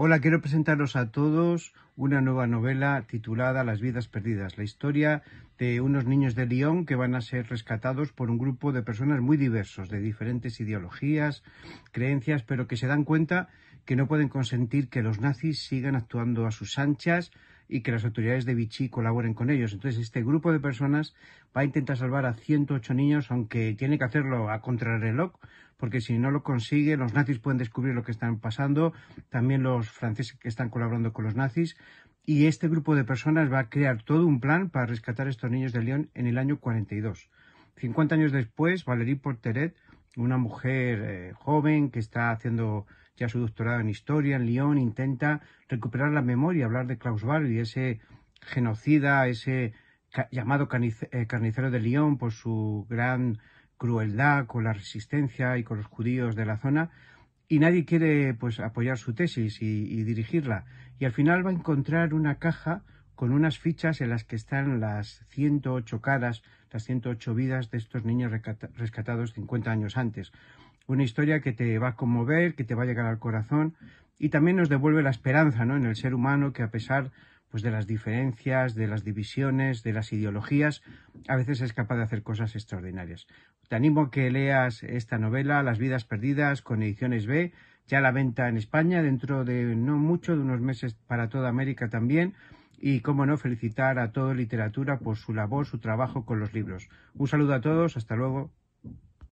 Hola, quiero presentaros a todos una nueva novela titulada Las vidas perdidas, la historia de unos niños de Lyon que van a ser rescatados por un grupo de personas muy diversos, de diferentes ideologías, creencias, pero que se dan cuenta que no pueden consentir que los nazis sigan actuando a sus anchas, y que las autoridades de Vichy colaboren con ellos. Entonces, este grupo de personas va a intentar salvar a 108 niños, aunque tiene que hacerlo a contrarreloj, porque si no lo consigue, los nazis pueden descubrir lo que están pasando, también los franceses que están colaborando con los nazis. Y este grupo de personas va a crear todo un plan para rescatar a estos niños de León en el año 42. 50 años después, Valérie Porteret, una mujer eh, joven que está haciendo ya su doctorado en historia en Lyon, intenta recuperar la memoria, hablar de Klaus y ese genocida, ese llamado eh, carnicero de Lyon por su gran crueldad con la resistencia y con los judíos de la zona, y nadie quiere pues apoyar su tesis y, y dirigirla. Y al final va a encontrar una caja con unas fichas en las que están las 108 caras, las 108 vidas de estos niños rescatados 50 años antes una historia que te va a conmover, que te va a llegar al corazón y también nos devuelve la esperanza ¿no? en el ser humano que a pesar pues, de las diferencias, de las divisiones, de las ideologías, a veces es capaz de hacer cosas extraordinarias. Te animo a que leas esta novela, Las vidas perdidas, con ediciones B, ya a la venta en España, dentro de no mucho, de unos meses para toda América también. Y, cómo no, felicitar a todo Literatura por su labor, su trabajo con los libros. Un saludo a todos, hasta luego.